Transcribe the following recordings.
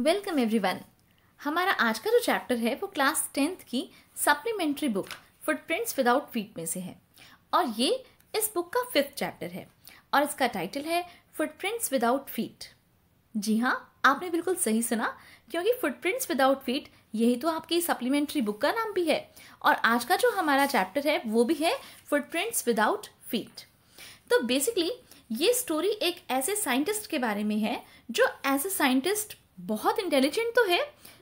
Welcome everyone हमारा आज का जो चैप्टर है वो क्लास टेंथ की supplementary book footprints without feet में से है और ये इस बुक का फिफ्थ चैप्टर है और इसका टाइटल है फुटप्रिंट्स विदाउट फीट जी हाँ आपने बिल्कुल सही सुना क्योंकि फुटप्रिंट्स विदाउट फीट यही तो आपकी सप्लीमेंट्री बुक का नाम भी है और आज का जो हमारा चैप्टर है वो भी है फुटप्रिंट्स विदाउट फीट तो बेसिकली ये स्टोरी एक ऐसे साइंटिस्ट के बारे में है जो एज ए साइंटिस्ट बहुत इंटेलिजेंट तो है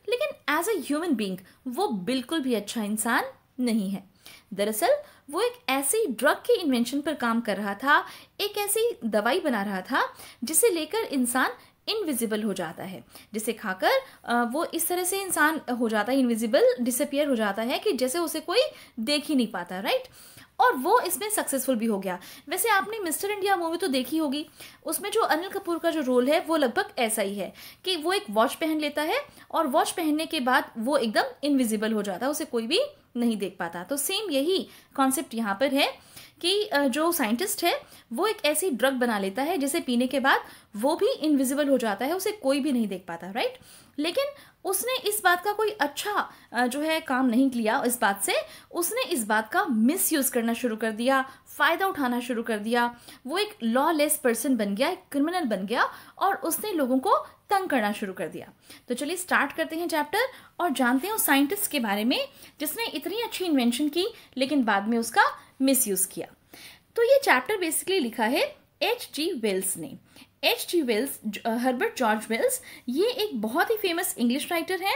लेकिन एज अ ह्यूमन बींग वो बिल्कुल भी अच्छा इंसान नहीं है दरअसल वो एक ऐसी ड्रग की इन्वेंशन पर काम कर रहा था एक ऐसी दवाई बना रहा था जिसे लेकर इंसान इनविजिबल हो जाता है जिसे खाकर वो इस तरह से इंसान हो जाता है इनविजिबल डिसअपियर हो जाता है कि जैसे उसे कोई देख ही नहीं पाता राइट right? और वो इसमें सक्सेसफुल भी हो गया वैसे आपने मिस्टर इंडिया मूवी तो देखी होगी उसमें जो अनिल कपूर का जो रोल है वो लगभग ऐसा ही है कि वो एक वॉच पहन लेता है और वॉच पहनने के बाद वो एकदम इनविजिबल हो जाता है उसे कोई भी नहीं देख पाता तो सेम यही कॉन्सेप्ट यहाँ पर है कि जो साइंटिस्ट है वो एक ऐसी ड्रग बना लेता है जिसे पीने के बाद वो भी इनविजिबल हो जाता है उसे कोई भी नहीं देख पाता राइट लेकिन उसने इस बात का कोई अच्छा जो है काम नहीं किया इस बात से उसने इस बात का मिस यूज़ करना शुरू कर दिया फ़ायदा उठाना शुरू कर दिया वो एक लॉ लेस पर्सन बन गया एक क्रिमिनल बन गया और उसने लोगों को तंग करना शुरू कर दिया तो चलिए स्टार्ट करते हैं चैप्टर और जानते हैं उस साइंटिस्ट के बारे में जिसने इतनी अच्छी इन्वेंशन की लेकिन बाद में उसका मिस किया तो ये चैप्टर बेसिकली लिखा है एच जी वेल्स ने H T Wells Herbert George Wells ये एक बहुत ही फेमस इंग्लिश राइटर हैं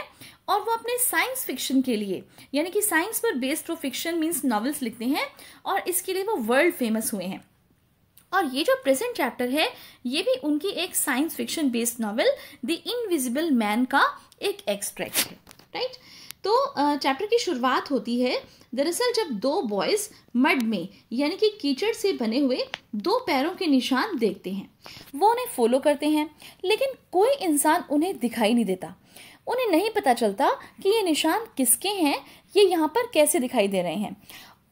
और वो अपने साइंस फिक्शन के लिए यानी कि साइंस पर बेस्ड वो फिक्शन मीन्स नॉवेल्स लिखते हैं और इसके लिए वो वर्ल्ड फेमस हुए हैं और ये जो प्रेजेंट चैप्टर है ये भी उनकी एक science fiction based novel the invisible man का एक एक्सट्रैक्ट है तो चैप्टर की शुरुआत होती है दरअसल जब दो बॉयज़ मड में यानी कि कीचड़ से बने हुए दो पैरों के निशान देखते हैं वो उन्हें फॉलो करते हैं लेकिन कोई इंसान उन्हें दिखाई नहीं देता उन्हें नहीं पता चलता कि ये निशान किसके हैं ये यहाँ पर कैसे दिखाई दे रहे हैं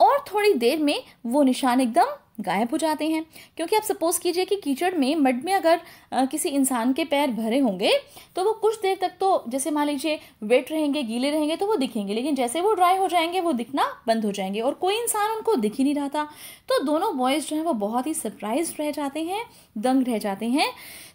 और थोड़ी देर में वो निशान एकदम गायब हो जाते हैं क्योंकि आप सपोज़ कीजिए कि कीचड़ में मड में अगर आ, किसी इंसान के पैर भरे होंगे तो वो कुछ देर तक तो जैसे मान लीजिए वेट रहेंगे गीले रहेंगे तो वो दिखेंगे लेकिन जैसे वो ड्राई हो जाएंगे वो दिखना बंद हो जाएंगे और कोई इंसान उनको दिख ही नहीं रहा था तो दोनों बॉयज़ जो हैं वो बहुत ही सरप्राइज रह जाते हैं दंग रह जाते हैं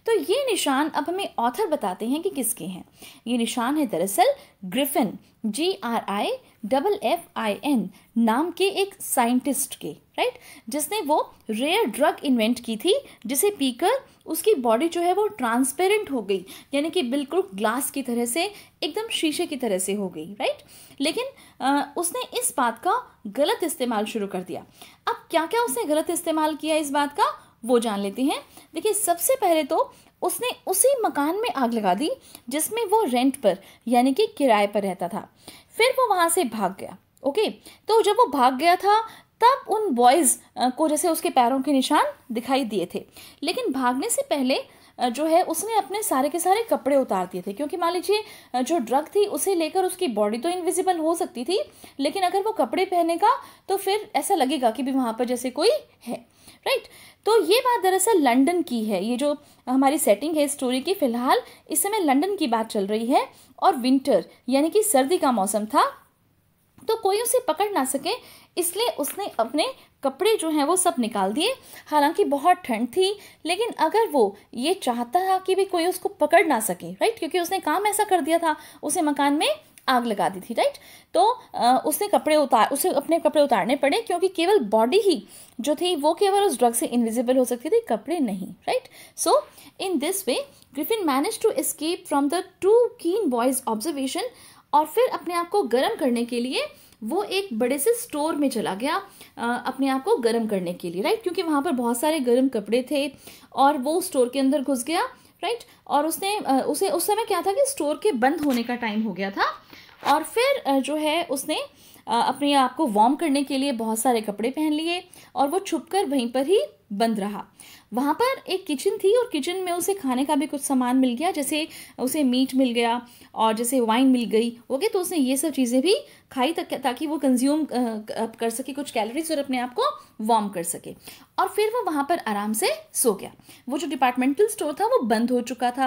तो ये निशान अब हमें ऑथर बताते हैं कि किसके हैं ये निशान है दरअसल Griffin G R I double F I N नाम के एक साइंटिस्ट के राइट जिसने वो रेयर ड्रग इन्वेंट की थी जिसे पीकर उसकी बॉडी जो है वो ट्रांसपेरेंट हो गई यानी कि बिल्कुल ग्लास की तरह से एकदम शीशे की तरह से हो गई राइट लेकिन आ, उसने इस बात का गलत इस्तेमाल शुरू कर दिया अब क्या क्या उसने गलत इस्तेमाल किया इस बात का वो जान लेते हैं देखिए सबसे पहले तो उसने उसी मकान में आग लगा दी जिसमें वो रेंट पर यानी कि किराए पर रहता था फिर वो वहाँ से भाग गया ओके तो जब वो भाग गया था तब उन बॉयज़ को जैसे उसके पैरों के निशान दिखाई दिए थे लेकिन भागने से पहले जो है उसने अपने सारे के सारे कपड़े उतार दिए थे क्योंकि मान लीजिए जो ड्रग थी उसे लेकर उसकी बॉडी तो इनविजिबल हो सकती थी लेकिन अगर वो कपड़े पहनेगा तो फिर ऐसा लगेगा कि भी वहाँ पर जैसे कोई है राइट right? तो ये बात दरअसल लंदन की है ये जो हमारी सेटिंग है स्टोरी की फिलहाल इस समय लंदन की बात चल रही है और विंटर यानी कि सर्दी का मौसम था तो कोई उसे पकड़ ना सके इसलिए उसने अपने कपड़े जो हैं वो सब निकाल दिए हालांकि बहुत ठंड थी लेकिन अगर वो ये चाहता था कि भी कोई उसको पकड़ ना सके राइट क्योंकि उसने काम ऐसा कर दिया था उसे मकान में आग लगा दी थी राइट तो आ, उसने कपड़े उतार उसे अपने कपड़े उतारने पड़े क्योंकि केवल बॉडी ही जो थी वो केवल उस ड्रग से इनविजिबल हो सकती थी कपड़े नहीं right so in this way Griffin manage to escape from the two keen boys observation और फिर अपने आप को गर्म करने के लिए वो एक बड़े से स्टोर में चला गया अपने आप को गर्म करने के लिए राइट क्योंकि वहाँ पर बहुत सारे गर्म कपड़े थे और वो स्टोर के अंदर घुस गया राइट और उसने उसे उस समय क्या था कि स्टोर के बंद होने का टाइम हो गया था और फिर जो है उसने अपने आप को वार्म करने के लिए बहुत सारे कपड़े पहन लिए और वो छुप कर वहीं पर ही बंद रहा वहाँ पर एक किचन थी और किचन में उसे खाने का भी कुछ सामान मिल गया जैसे उसे मीट मिल गया और जैसे वाइन मिल गई ओके तो उसने ये सब चीज़ें भी खाई तक ताकि वो कंज्यूम कर सके कुछ कैलोरीज और अपने आप को वार्म कर सके और फिर वो वहाँ पर आराम से सो गया वो जो डिपार्टमेंटल स्टोर था वो बंद हो चुका था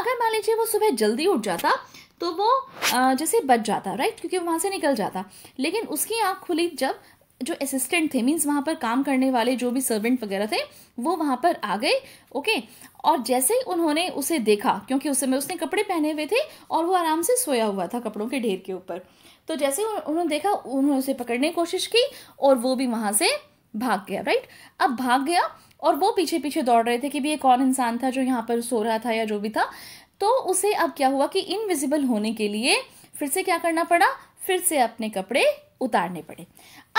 अगर मान लीजिए वो सुबह जल्दी उठ जाता तो वो जैसे बच जाता राइट क्योंकि वहाँ से निकल जाता लेकिन उसकी आँख खुली जब जो असिस्टेंट थे मीन्स वहाँ पर काम करने वाले जो भी सर्वेंट वगैरह थे वो वहाँ पर आ गए ओके और जैसे ही उन्होंने उसे देखा क्योंकि उस समय उसने कपड़े पहने हुए थे और वो आराम से सोया हुआ था कपड़ों के ढेर के ऊपर तो जैसे उन्होंने देखा उन्होंने उसे पकड़ने की कोशिश की और वो भी वहाँ से भाग गया राइट अब भाग गया और वो पीछे पीछे दौड़ रहे थे कि भी ये कौन इंसान था जो यहाँ पर सो रहा था या जो भी था तो उसे अब क्या हुआ कि इनविजिबल होने के लिए फिर से क्या करना पड़ा फिर से अपने कपड़े उतारने पड़े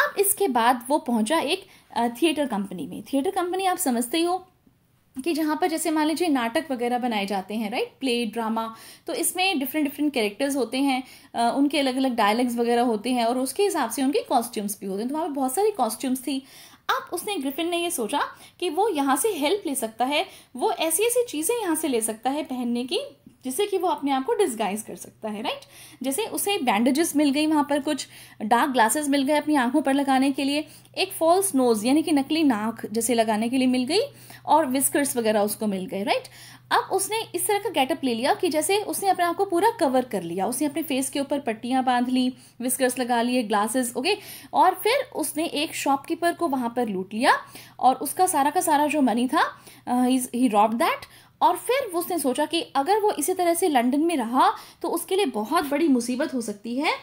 अब इसके बाद वो पहुंचा एक थिएटर कंपनी में थिएटर कंपनी आप समझते ही हो कि जहाँ पर जैसे मान लीजिए नाटक वगैरह बनाए जाते हैं राइट प्ले ड्रामा तो इसमें डिफरेंट डिफरेंट कैरेक्टर्स होते हैं उनके अलग अलग डायलॉग्स वगैरह होते हैं और उसके हिसाब से उनके कॉस्ट्यूम्स भी होते हैं तो वहाँ पर बहुत सारी कॉस्ट्यूम्स थी अब उसने ग्रिफिन ने ये सोचा कि वो यहाँ से हेल्प ले सकता है वो ऐसी ऐसी चीज़ें यहाँ से ले सकता है पहनने की जिससे कि वो अपने आप को डिस्गाइज कर सकता है राइट जैसे उसे बैंडेजेस मिल गई वहाँ पर कुछ डार्क ग्लासेस मिल गए अपनी आंखों पर लगाने के लिए एक फॉल्स नोज़ यानी कि नकली नाक जैसे लगाने के लिए मिल गई और विस्कर्स वगैरह उसको मिल गए राइट अब उसने इस तरह का गेटअप ले लिया कि जैसे उसने अपने आप को पूरा कवर कर लिया उसने अपने फेस के ऊपर पट्टियाँ बांध ली विस्कर्स लगा लिए ग्लासेस ओके और फिर उसने एक शॉपकीपर को वहाँ पर लूट लिया और उसका सारा का सारा जो मनी था ही रॉब दैट और फिर उसने सोचा कि अगर वो इसी तरह से लंदन में रहा तो उसके लिए बहुत बड़ी मुसीबत हो सकती है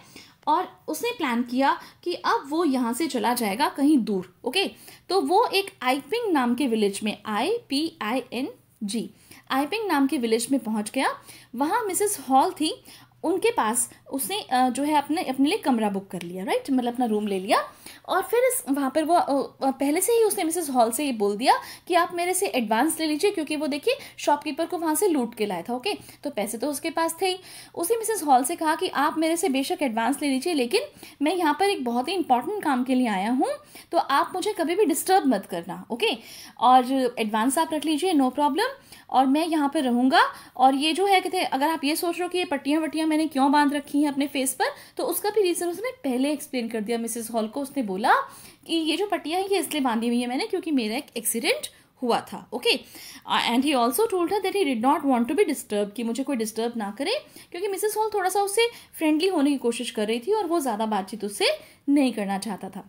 और उसने प्लान किया कि अब वो यहाँ से चला जाएगा कहीं दूर ओके तो वो एक आईपिंग नाम के विलेज में I P I N G आईपिंग नाम के विलेज में पहुँच गया वहाँ मिसेस हॉल थी उनके पास उसने जो है अपने अपने लिए कमरा बुक कर लिया राइट मतलब अपना रूम ले लिया और फिर इस वहाँ पर वो पहले से ही उसने मिसेस हॉल से ये बोल दिया कि आप मेरे से एडवांस ले लीजिए क्योंकि वो देखिए शॉपकीपर को वहाँ से लूट के लाया था ओके तो पैसे तो उसके पास थे ही उसने मिसेस हॉल से कहा कि आप मेरे से बेशक एडवांस ले लीजिए लेकिन मैं यहाँ पर एक बहुत ही इंपॉर्टेंट काम के लिए आया हूँ तो आप मुझे कभी भी डिस्टर्ब मत करना ओके और एडवांस आप रख लीजिए नो प्रॉब्लम और मैं यहाँ पर रहूँगा और ये जो है कहते अगर आप ये सोच रहे हो कि ये पट्टियाँ वट्टियाँ मैंने क्यों बांध रखी है अपने फेस पर तो उसका भी रीज़न उसने पहले एक्सप्लेन कर दिया मिसेस हॉल को उसने बोला कि ये जो पट्टियाँ हैं ये इसलिए बांधी हुई है मैंने क्योंकि मेरा एक एक्सीडेंट हुआ था okay and he also told है that he did not want to be disturb कि मुझे कोई डिस्टर्ब ना करे क्योंकि मिसेस हॉल थोड़ा सा उससे फ्रेंडली होने की कोशिश कर रही थी और वो ज़्यादा बातचीत उससे नहीं करना चाहता था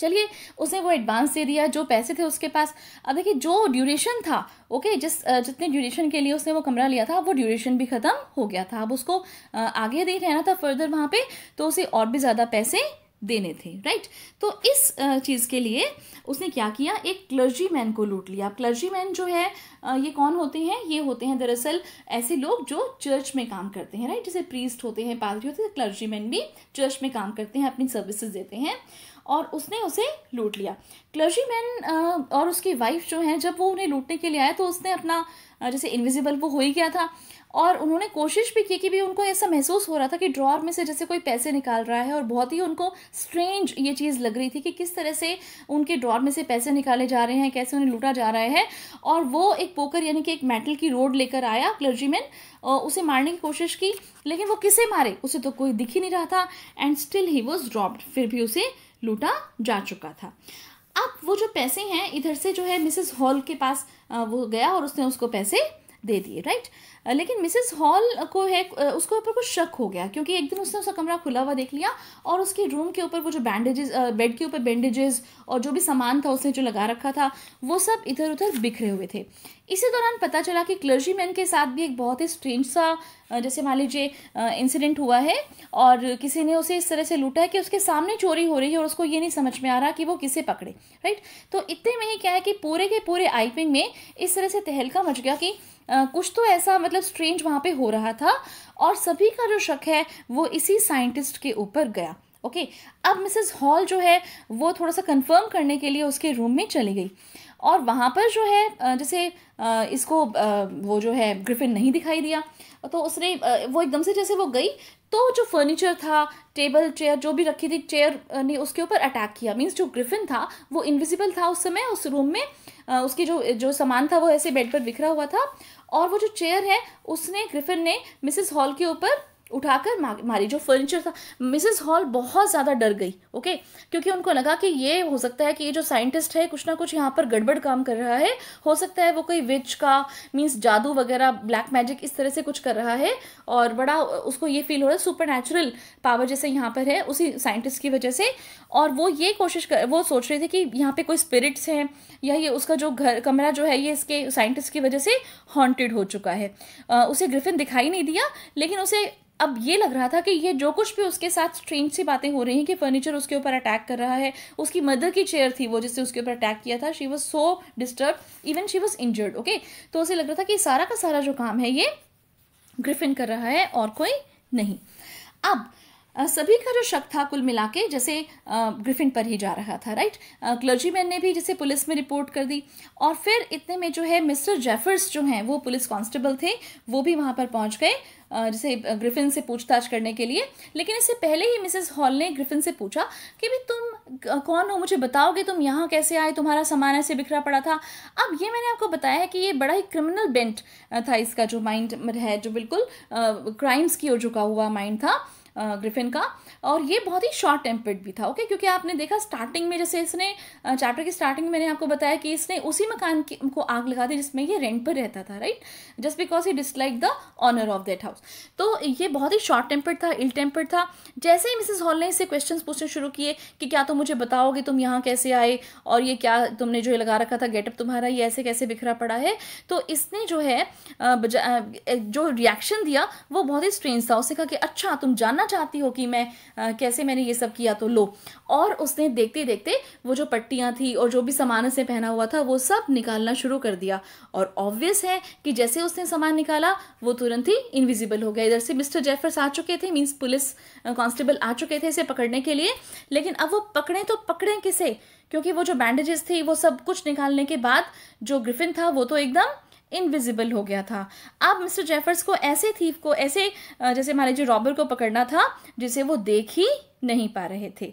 चलिए उसने वो एडवांस दे दिया जो पैसे थे उसके पास अब देखिए जो ड्यूरेशन था ओके जिस जितने ड्यूरेशन के लिए उसने वो कमरा लिया था वो ड्यूरेशन भी ख़त्म हो गया था अब उसको आगे नहीं रहना था फर्दर वहाँ पे तो उसे और भी ज़्यादा पैसे देने थे राइट तो इस चीज़ के लिए उसने क्या किया एक क्लर्जी मैन को लूट लिया क्लर्जी मैन जो है ये कौन होते हैं ये होते हैं दरअसल ऐसे लोग जो चर्च में काम करते हैं राइट जैसे प्रीस्ट होते हैं पादरी होते हैं क्लर्जी मैन भी चर्च में काम करते हैं अपनी सर्विसेज देते हैं और उसने उसे लूट लिया क्लर्जी मैन और उसकी वाइफ जो है जब वो उन्हें लूटने के लिए आया तो उसने अपना जैसे इनविजिबल वो हो ही गया था और उन्होंने कोशिश भी की कि भी उनको ऐसा महसूस हो रहा था कि ड्रॉर में से जैसे कोई पैसे निकाल रहा है और बहुत ही उनको स्ट्रेंज ये चीज़ लग रही थी कि किस तरह से उनके ड्रॉर में से पैसे निकाले जा रहे हैं कैसे उन्हें लूटा जा रहा है और वो एक पोकर यानी कि एक मेटल की रोड लेकर आया क्लर्जी मैन उसे मारने की कोशिश की लेकिन वो किसे मारे उसे तो कोई दिख ही नहीं रहा था and still he was dropped फिर भी उसे लूटा जा चुका था अब वो जो पैसे हैं इधर से जो है मिसेस हॉल के पास वो गया और उसने उसको पैसे दे दिए राइट लेकिन मिसेस हॉल को है उसके ऊपर कुछ शक हो गया क्योंकि एक दिन उसने उसका कमरा खुला हुआ देख लिया और उसके रूम के ऊपर वो जो बैंडेजेस बेड के ऊपर बैंडेजेस और जो भी सामान था उसने जो लगा रखा था वो सब इधर उधर बिखरे हुए थे इसी दौरान पता चला कि क्लर्जी मैन के साथ भी एक बहुत ही स्ट्रेंज सा जैसे मान लीजिए इंसिडेंट हुआ है और किसी ने उसे इस तरह से लूटा है कि उसके सामने चोरी हो रही है और उसको ये नहीं समझ में आ रहा कि वो किसे पकड़े राइट तो इतने में ही क्या है कि पूरे के पूरे आईपिंग में इस तरह से तहलका मच गया कि कुछ तो ऐसा मतलब स्ट्रेंज वहाँ पे हो रहा था और सभी का जो शक है वो इसी साइंटिस्ट के ऊपर गया ओके अब मिसेस हॉल जो है वो थोड़ा सा कंफर्म करने के लिए उसके रूम में चली गई और वहाँ पर जो है जैसे इसको वो जो है ग्रिफिन नहीं दिखाई दिया तो उसने वो एकदम से जैसे वो गई तो जो फर्नीचर था टेबल चेयर जो भी रखी थी चेयर ने उसके ऊपर अटैक किया मीन्स जो ग्रिफिन था वो इनविजिबल था उस समय उस रूम में उसकी जो जो सामान था वो ऐसे बेड पर बिखरा हुआ था और वो जो चेयर है उसने ग्रिफिन ने मिसेस हॉल के ऊपर उठाकर मारी जो फर्नीचर था मिसेस हॉल बहुत ज़्यादा डर गई ओके क्योंकि उनको लगा कि ये हो सकता है कि ये जो साइंटिस्ट है कुछ ना कुछ यहाँ पर गड़बड़ काम कर रहा है हो सकता है वो कोई विच का मीन्स जादू वगैरह ब्लैक मैजिक इस तरह से कुछ कर रहा है और बड़ा उसको ये फील हो रहा है सुपर नेचुरल पावर जैसे यहाँ पर है उसी साइंटिस्ट की वजह से और वो ये कोशिश कर वो सोच रहे थे कि यहाँ पे कोई स्पिरिट्स हैं या ये उसका जो घर कमरा जो है ये इसके साइंटिस्ट की वजह से हॉन्टेड हो चुका है उसे ग्रिफिन दिखाई नहीं दिया लेकिन उसे अब ये लग रहा था कि ये जो कुछ भी उसके साथ स्ट्रेंज सी बातें हो रही हैं कि फर्नीचर उसके ऊपर अटैक कर रहा है उसकी मदर की चेयर थी वो जिससे उसके ऊपर अटैक किया था she was so disturb even she was injured okay तो उसे लग रहा था कि सारा का सारा जो काम है ये ग्रिफिन कर रहा है और कोई नहीं अब सभी का जो शक था कुल मिला के जैसे ग्रिफिन पर ही जा रहा था राइट क्लर्जी मैन ने भी जैसे पुलिस में रिपोर्ट कर दी और फिर इतने में जो है मिस्टर जेफर्स जो हैं वो पुलिस कांस्टेबल थे वो भी वहाँ पर पहुँच गए जैसे ग्रिफिन से पूछताछ करने के लिए लेकिन इससे पहले ही मिसेस हॉल ने ग्रिफिन से पूछा कि भाई तुम कौन हो मुझे बताओगे तुम यहाँ कैसे आए तुम्हारा सामान ऐसे बिखरा पड़ा था अब ये मैंने आपको बताया है कि ये बड़ा ही क्रिमिनल बेंट था इसका जो माइंड है जो बिल्कुल क्राइम्स की ओर झुका हुआ माइंड था ग्रिफिन का और ये बहुत ही शॉर्ट टेम्पर्ड भी था ओके क्योंकि आपने देखा स्टार्टिंग में जैसे इसने चैप्टर की स्टार्टिंग में मैंने आपको बताया कि इसने उसी मकान की को आग लगा दी जिसमें ये रेंट पर रहता था right just because he dislike the owner of that house तो ये बहुत ही शॉर्ट टेम्पर्ड था इल टेम्पर्ड था जैसे ही मिसेज हॉल ने इससे क्वेश्चन पूछने शुरू किए कि क्या तुम मुझे बताओगे तुम यहाँ कैसे आए और ये क्या तुमने जो लगा रखा था गेटअप तुम्हारा ये ऐसे कैसे बिखरा पड़ा है तो इसने जो है जो रिएक्शन दिया वो बहुत ही स्ट्रेंज था उसने कहा कि अच्छा तुम जानना बताना चाहती हो कि मैं आ, कैसे मैंने ये सब किया तो लो और उसने देखते देखते वो जो पट्टियाँ थी और जो भी सामान उसने पहना हुआ था वो सब निकालना शुरू कर दिया और ऑब्वियस है कि जैसे उसने सामान निकाला वो तुरंत ही इनविजिबल हो गया इधर से मिस्टर जेफर्स आ चुके थे मीन्स पुलिस कांस्टेबल आ चुके थे इसे पकड़ने के लिए लेकिन अब वो पकड़े तो पकड़े किसे क्योंकि वो जो बैंडेजेस थी वो सब कुछ निकालने के बाद जो ग्रिफिन था वो तो एकदम इनविजिबल हो गया था अब मिस्टर जेफर्स को ऐसे थीफ को ऐसे जैसे हमारे जो रॉबर को पकड़ना था जिसे वो देख ही नहीं पा रहे थे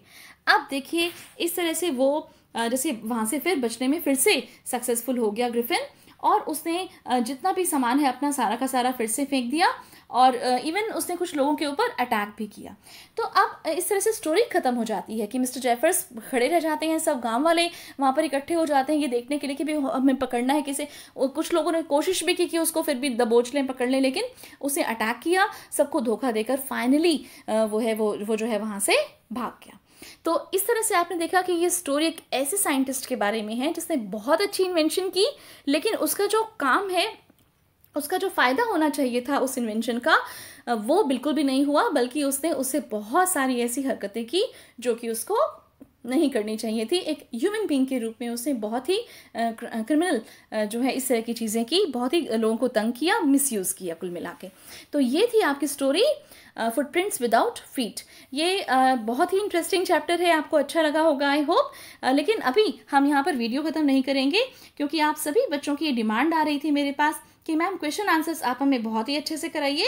अब देखिए इस तरह से वो जैसे वहाँ से फिर बचने में फिर से सक्सेसफुल हो गया ग्रिफिन और उसने जितना भी सामान है अपना सारा का सारा फिर से फेंक दिया और इवन उसने कुछ लोगों के ऊपर अटैक भी किया तो अब इस तरह से स्टोरी ख़त्म हो जाती है कि मिस्टर जेफर्स खड़े रह जाते हैं सब गांव वाले वहाँ पर इकट्ठे हो जाते हैं ये देखने के लिए कि भी हमें पकड़ना है किसे कुछ लोगों ने कोशिश भी की कि उसको फिर भी दबोच लें पकड़ लें लेकिन उसे अटैक किया सबको धोखा देकर फाइनली वो है वो वो जो है वहाँ से भाग गया तो इस तरह से आपने देखा कि ये स्टोरी एक ऐसे साइंटिस्ट के बारे में है जिसने बहुत अच्छी इन्वेंशन की लेकिन उसका जो काम है उसका जो फ़ायदा होना चाहिए था उस इन्वेंशन का वो बिल्कुल भी नहीं हुआ बल्कि उसने उससे बहुत सारी ऐसी हरकतें की जो कि उसको नहीं करनी चाहिए थी एक ह्यूमन बींग के रूप में उसने बहुत ही क्रिमिनल जो है इस तरह की चीज़ें की बहुत ही लोगों को तंग किया मिसयूज़ किया कुल मिला के तो ये थी आपकी स्टोरी फुटप्रिंट्स विदाउट फीट ये uh, बहुत ही इंटरेस्टिंग चैप्टर है आपको अच्छा लगा होगा आई होप uh, लेकिन अभी हम यहाँ पर वीडियो ख़त्म नहीं करेंगे क्योंकि आप सभी बच्चों की ये डिमांड आ रही थी मेरे पास कि मैम क्वेश्चन आंसर्स आप हमें बहुत ही अच्छे से कराइए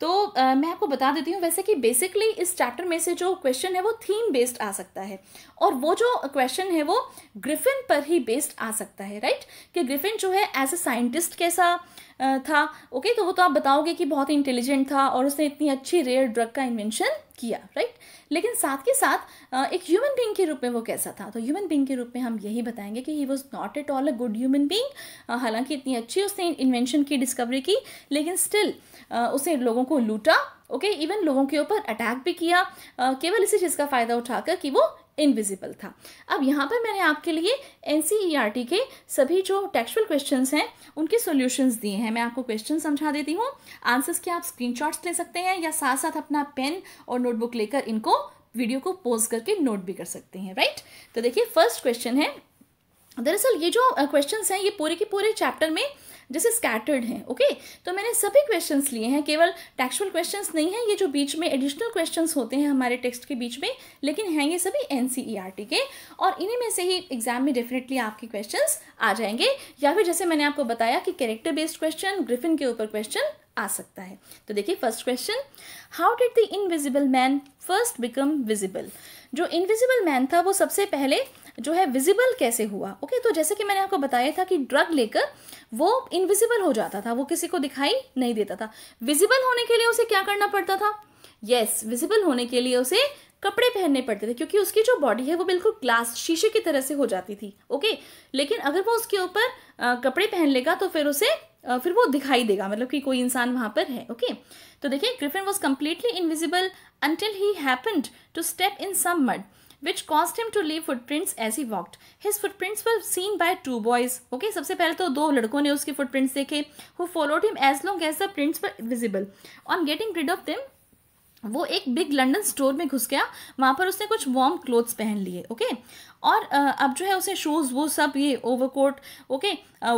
तो आ, मैं आपको बता देती हूँ वैसे कि बेसिकली इस चैप्टर में से जो क्वेश्चन है वो थीम बेस्ड आ सकता है और वो जो क्वेश्चन है वो ग्रिफिन पर ही बेस्ड आ सकता है राइट कि ग्रिफिन जो है एज अ साइंटिस्ट कैसा था ओके तो वो तो आप बताओगे कि बहुत इंटेलिजेंट था और उसने इतनी अच्छी रेयर ड्रग का इन्वेंशन किया राइट लेकिन साथ के साथ एक ह्यूमन बींग के रूप में वो कैसा था तो ह्यूमन बींग के रूप में हम यही बताएंगे कि he was not at all a good human being हालांकि इतनी अच्छी उसने इन्वेंशन की डिस्कवरी की लेकिन स्टिल उसे लोगों को लूटा ओके okay, इवन लोगों के ऊपर अटैक भी किया केवल इसी चीज़ का फ़ायदा उठाकर कि वो इनविजिबल था अब यहाँ पर मैंने आपके लिए एन e के सभी जो टेक्सुअल क्वेश्चन हैं उनके सोल्यूशन दिए हैं मैं आपको क्वेश्चन समझा देती हूँ आंसर्स के आप स्क्रीनशॉट्स ले सकते हैं या साथ साथ अपना पेन और नोटबुक लेकर इनको वीडियो को पोज करके नोट भी कर सकते हैं राइट तो देखिए फर्स्ट क्वेश्चन है दरअसल ये जो क्वेश्चन हैं ये पूरे के पूरे चैप्टर में जैसे स्कैटर्ड हैं ओके तो मैंने सभी क्वेश्चन लिए हैं केवल टेक्सुअल क्वेश्चन नहीं है ये जो बीच में एडिशनल क्वेश्चन होते हैं हमारे टेक्स्ट के बीच में लेकिन हैं ये सभी एन e के और इन्हीं में से ही एग्जाम में डेफिनेटली आपके क्वेश्चन आ जाएंगे या फिर जैसे मैंने आपको बताया कि कैरेक्टर बेस्ड क्वेश्चन ग्रिफिन के ऊपर क्वेश्चन आ सकता है तो देखिए first question how did the invisible man first become visible जो इनविजिबल मैन था वो सबसे पहले जो है विजिबल कैसे हुआ ओके तो जैसे कि मैंने आपको बताया था कि ड्रग लेकर वो इनविजिबल हो जाता था वो किसी को दिखाई नहीं देता था विजिबल होने के लिए उसे क्या करना पड़ता था यस yes, विजिबल होने के लिए उसे कपड़े पहनने पड़ते थे क्योंकि उसकी जो बॉडी है वो बिल्कुल ग्लास शीशे की तरह से हो जाती थी ओके लेकिन अगर वो उसके ऊपर कपड़े पहन लेगा तो फिर उसे फिर वो दिखाई देगा मतलब कि कोई इंसान वहाँ पर है ओके तो देखिए Griffin was completely invisible until he happened to step in some mud which caused him to leave footprints as he walked. His footprints were seen by two boys. Okay, सबसे पहले तो दो लड़कों ने उसके footprints देखे who followed him as long as the prints were visible. On getting rid of them, वो एक बिग लंडन स्टोर में घुस गया वहाँ पर उसने कुछ वार्म क्लोथ्स पहन लिए ओके और अब जो है उसे शूज़ वो सब ये overcoat okay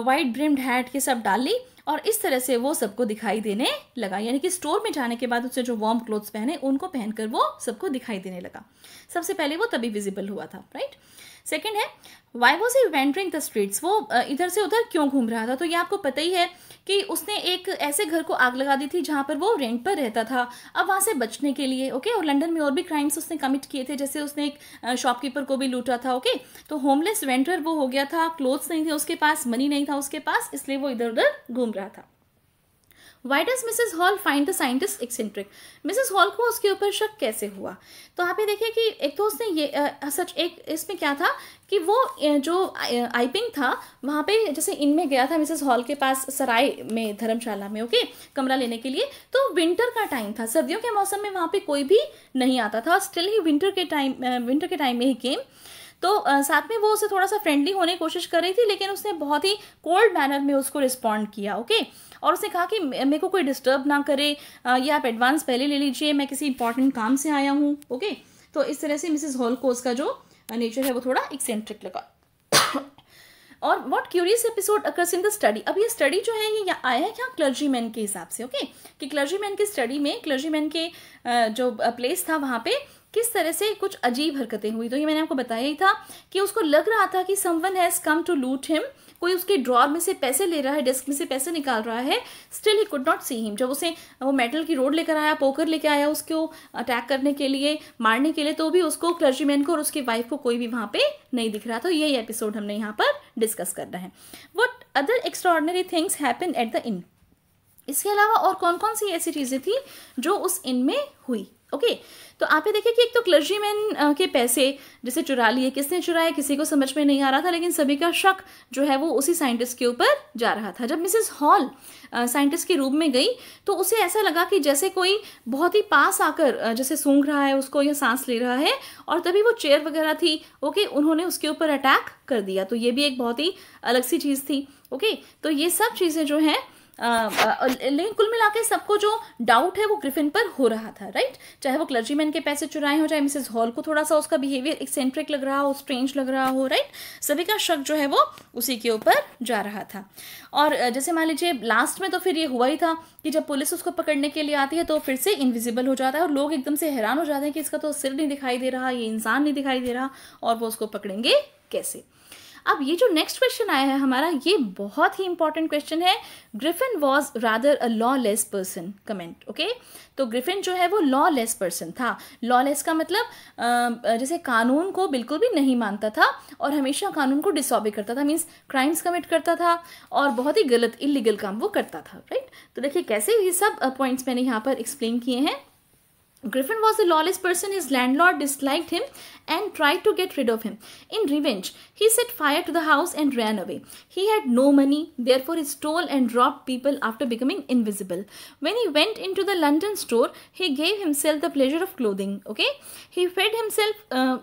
white brimmed hat ये सब डाल ली और इस तरह से वो सबको दिखाई देने लगा यानी कि स्टोर में जाने के बाद उसने जो वार्म क्लोथ्स पहने उनको पहनकर वो सबको दिखाई देने लगा सबसे पहले वो तभी विजिबल हुआ था राइट सेकेंड है why was he wandering the streets वो इधर से उधर क्यों घूम रहा था तो ये आपको पता ही है कि उसने एक ऐसे घर को आग लगा दी थी जहाँ पर वो रेंट पर रहता था अब वहाँ से बचने के लिए ओके और लंदन में और भी क्राइम्स उसने कमिट किए थे जैसे उसने एक शॉपकीपर को भी लूटा था ओके तो होमलेस वेंटर वो हो गया था क्लोथ्स नहीं थे उसके पास मनी नहीं था उसके पास इसलिए वो इधर उधर घूम रहा था why does Mrs Hall find the scientist eccentric Mrs Hall को उसके ऊपर शक कैसे हुआ तो आप ये देखिए कि एक तो उसने ये आ, सच एक इसमें क्या था कि वो जो आइपिंग था वहाँ पे जैसे इनमें गया था मिसेस हॉल के पास सराय में धर्मशाला में ओके कमरा लेने के लिए तो विंटर का टाइम था सर्दियों के मौसम में वहाँ पे कोई भी नहीं आता था स्टिल ही विंटर के टाइम विंटर के टाइम में ही गेम तो आ, साथ में वो उसे थोड़ा सा फ्रेंडली होने की कोशिश कर रही थी लेकिन उसने बहुत ही कोल्ड मैनर में उसको रिस्पॉन्ड किया ओके okay? और उसने कहा कि मेरे को कोई डिस्टर्ब ना करे ये आप एडवांस पहले ले लीजिए मैं किसी इंपॉर्टेंट काम से आया हूँ ओके तो इस तरह से मिसेज को का जो नेचर है वो थोड़ा एक्सेंट्रिक लगा और what curious episode occurs in the study अब ये स्टडी जो है ये आया है क्या क्लर्जी मैन के हिसाब से ओके okay? कि क्लर्जी मैन की स्टडी में क्लर्जी मैन के जो प्लेस था वहाँ पे किस तरह से कुछ अजीब हरकतें हुई तो ये मैंने आपको बताया ही था कि उसको लग रहा था कि someone has come to loot him कोई उसके ड्रॉर में से पैसे ले रहा है डेस्क में से पैसे निकाल रहा है still he could not see him जब उसे वो मेटल की रोड लेकर आया पोकर लेकर आया उसको अटैक करने के लिए मारने के लिए तो भी उसको क्लर्जीमैन को और उसकी वाइफ को कोई भी वहाँ पे नहीं दिख रहा तो यही एपिसोड हमने यहाँ पर डिस्कस करना है what other extraordinary things happen at the inn इसके अलावा और कौन कौन सी ऐसी चीज़ें थी जो उस इन में हुई ओके okay? तो आप ये देखिए कि एक तो क्लर्जीमैन के पैसे जिसे चुरा लिए किसने चुराए किसी को समझ में नहीं आ रहा था लेकिन सभी का शक जो है वो उसी साइंटिस्ट के ऊपर जा रहा था जब मिसेस हॉल साइंटिस्ट के रूप में गई तो उसे ऐसा लगा कि जैसे कोई बहुत ही पास आकर जैसे सूंघ रहा है उसको या सांस ले रहा है और तभी वो चेयर वगैरह थी ओके उन्होंने उसके ऊपर अटैक कर दिया तो ये भी एक बहुत ही अलग सी चीज़ थी ओके तो ये सब चीज़ें जो हैं लेकिन कुल मिला के सबको जो डाउट है वो ग्रिफिन पर हो रहा था राइट चाहे वो क्लर्जीमैन के पैसे चुराए हो चाहे मिसेज हॉल को थोड़ा सा उसका बिहेवियर एक्सेंट्रिक लग रहा हो स्ट्रेंज लग रहा हो राइट सभी का शक जो है वो उसी के ऊपर जा रहा था और जैसे मान लीजिए लास्ट में तो फिर ये हुआ ही था कि जब पुलिस उसको पकड़ने के लिए आती है तो फिर से इनविजिबल हो जाता है और लोग एकदम से हैरान हो जाते हैं कि इसका तो सिर नहीं दिखाई दे रहा ये इंसान नहीं दिखाई दे रहा और वो उसको पकड़ेंगे कैसे अब ये जो नेक्स्ट क्वेश्चन आया है हमारा ये बहुत ही इंपॉर्टेंट क्वेश्चन है Griffin was rather a lawless person comment okay तो ग्रिफिन जो है वो लॉ लेस पर्सन था लॉ लेस का मतलब जैसे कानून को बिल्कुल भी नहीं मानता था और हमेशा कानून को डिसऑबे करता था मीन्स क्राइम्स कमिट करता था और बहुत ही गलत इलीगल काम वो करता था राइट तो देखिए कैसे ये सब पॉइंट्स मैंने यहाँ पर एक्सप्लेन किए हैं Griffin was a lawless person. His landlord disliked him and tried to get rid of him. In revenge, he set fire to the house and ran away. He had no money, therefore he stole and robbed people after becoming invisible. When he went into the London store, he gave himself the pleasure of clothing. Okay, he fed himself. Uh,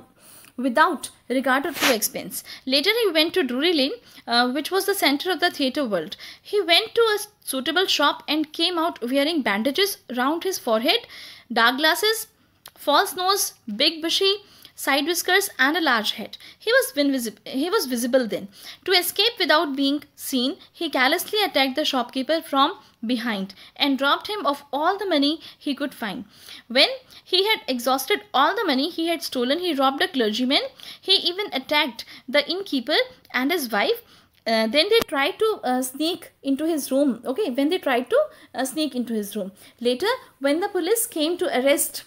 without regard to expense. Later he went to Drury Lane, uh, which was the center of the theatre world. He went to a suitable shop and came out wearing bandages round his forehead, dark glasses, false nose, big bushy side whiskers, and a large head. He was, he was visible then. To escape without being seen, he callously attacked the shopkeeper from behind and robbed him of all the money he could find. When he had exhausted all the money he had stolen, he robbed a clergyman. He even attacked the innkeeper and his wife. Uh, then they tried to uh, sneak into his room okay when they tried to uh, sneak into his room later when the police came to arrest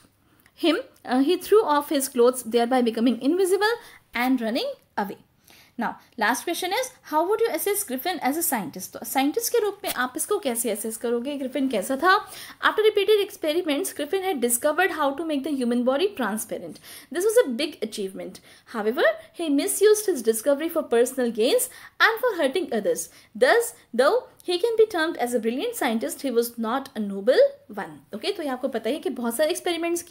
him, uh, he threw off his clothes, thereby becoming invisible and running away. Now, last question is, how would you assess Griffin as a scientist? scientist ke roop mein, aap isko kaise assess karoge? Griffin kaisa tha? After repeated experiments, Griffin had discovered how to make the human body transparent. This was a big achievement. However, he misused his discovery for personal gains and for hurting others. Thus, though he can be termed as a brilliant scientist he was not a noble one okay to ye aapko pata hai ki bahut sare experiments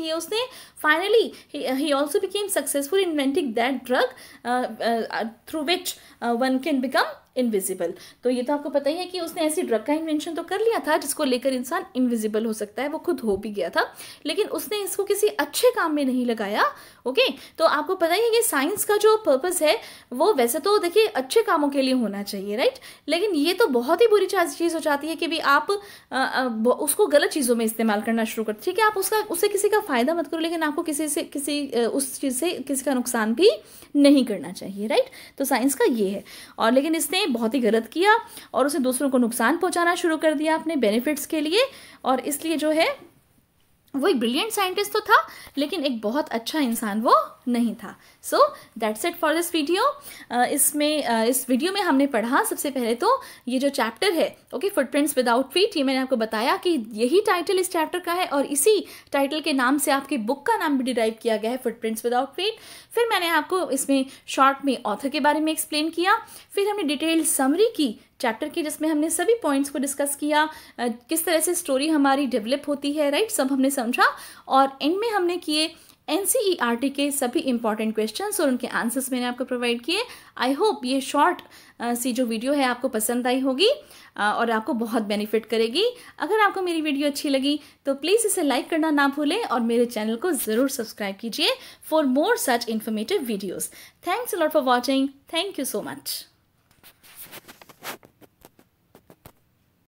finally uh, he also became successful in inventing that drug uh, uh, through which one can become invisible तो ये तो आपको पता ही है कि उसने ऐसी drug का इन्वेंशन तो कर लिया था जिसको लेकर इंसान इनविजिबल हो सकता है वो खुद हो भी गया था लेकिन उसने इसको किसी अच्छे काम में नहीं लगाया ओके तो आपको पता ही है कि साइंस का जो पर्पज़ है वो वैसे तो देखिए अच्छे कामों के लिए होना चाहिए राइट लेकिन ये तो बहुत ही बुरी चीज़ हो जाती है कि भी आप आ, आ, उसको गलत चीज़ों में इस्तेमाल करना शुरू करते ठीक है आप उसका उससे किसी का फ़ायदा मत करो लेकिन आपको किसी से किसी उस चीज़ से किसी का नुकसान भी नहीं करना चाहिए राइट तो साइंस का ये है और लेकिन इसने बहुत ही गलत किया और उसने दूसरों को नुकसान पहुंचाना शुरू कर दिया अपने बेनिफिट्स के लिए और इसलिए जो है वो एक ब्रिलियंट साइंटिस्ट तो था लेकिन एक बहुत अच्छा इंसान वो नहीं था सो that's it for this video इसमें uh, इस वीडियो में हमने पढ़ा सबसे पहले तो ये जो चैप्टर है ओके फुटप्रिंट्स विदाउट फीट ये मैंने आपको बताया कि यही टाइटल इस चैप्टर का है और इसी टाइटल के नाम से आपकी बुक का नाम भी डिराइव किया गया है फुटप्रिंट्स विदाउट फीट फिर मैंने आपको इसमें शॉर्ट में ऑथर के बारे में एक्सप्लेन किया फिर हमने डिटेल समरी की चैप्टर की जिसमें हमने सभी पॉइंट्स को डिस्कस किया uh, किस तरह से स्टोरी हमारी डेवलप होती है राइट सब हमने समझा और एंड में हमने किए एन e के सभी इंपॉर्टेंट क्वेश्चन और उनके आंसर्स मैंने आपको प्रोवाइड किए आई होप ये शॉर्ट uh, सी जो वीडियो है आपको पसंद आई होगी uh, और आपको बहुत बेनिफिट करेगी अगर आपको मेरी वीडियो अच्छी लगी तो प्लीज़ इसे लाइक करना ना भूलें और मेरे चैनल को ज़रूर सब्सक्राइब कीजिए for more such informative videos thanks lot for watching thank you so much